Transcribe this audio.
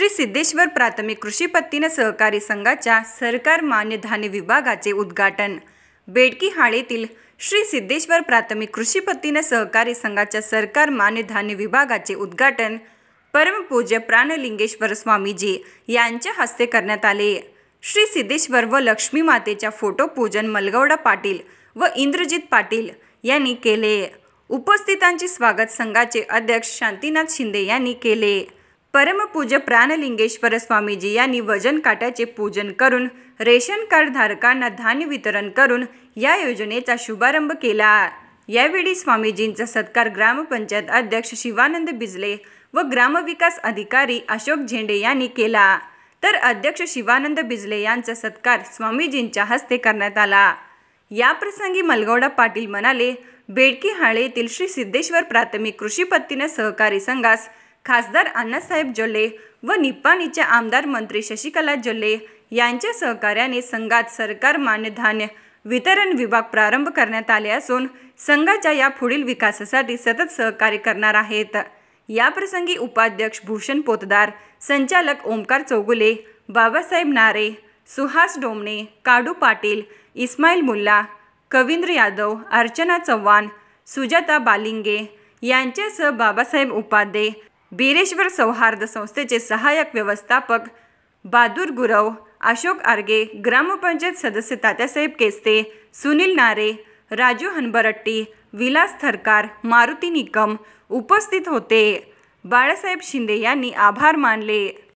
श्री सिद्धेश्वर प्राथमिक कृषी पत्तीनं सहकारी संघाच्या सरकार मान्य धान्य विभागाचे उद्घाटन बेडकी हाळेतील श्री सिद्धेश्वर प्राथमिक कृषी पत्तीनं सहकारी संघाच्या सरकार मान्य धान्य विभागाचे उद्घाटन परमपूज्य प्राणलिंगेश्वर स्वामीजी यांच्या हस्ते करण्यात आले श्री सिद्धेश्वर व लक्ष्मी मातेच्या फोटो पूजन मलगवडा पाटील व इंद्रजित पाटील यांनी केले उपस्थितांचे स्वागत संघाचे अध्यक्ष शांतीनाथ शिंदे यांनी केले परमपूज्य प्राणलिंगेश्वर स्वामीजी यांनी वजन काट्याचे पूजन करून रेशन कार्ड धारकांना धान्य वितरण करून या योजनेचा शुभारंभ केला यावेळी स्वामीजींचा सत्कार ग्रामपंचायत अध्यक्ष शिवानंद बिजले व ग्रामविकास अधिकारी अशोक झेंडे यांनी केला तर अध्यक्ष शिवानंद बिजले यांचा सत्कार स्वामीजींच्या हस्ते करण्यात आला याप्रसंगी मलगौडा पाटील म्हणाले बेडकी हाळे येथील श्री सिद्धेश्वर प्राथमिक कृषी पत्तीनं सहकारी संघास खासदार अण्णासाहेब जोले व निप्पाणीचे आमदार मंत्री शशिकला जोले यांच्या सहकार्याने संघात सरकार मानधान्य वितरण विभाग प्रारंभ करण्यात आले असून संघाच्या या पुढील विकासासाठी सतत सहकार्य करणार आहेत याप्रसंगी उपाध्यक्ष भूषण पोतदार संचालक ओमकार चौगुले बाबासाहेब नारे सुहास डोमणे काडू पाटील इस्माईल मुल्ला कवींद्र यादव अर्चना चव्हाण सुजाता बालिंगे यांच्यासह बाबासाहेब उपाध्ये बिरेश्वर सौहार्द संस्थेचे सहाय्यक व्यवस्थापक बहादूर गुरव अशोक आर्गे ग्रामपंचायत सदस्य तात्यासाहेब केस्ते सुनील नारे राजू हनबरट्टी विलास थरकार मारुती निकम उपस्थित होते बाळासाहेब शिंदे यांनी आभार मानले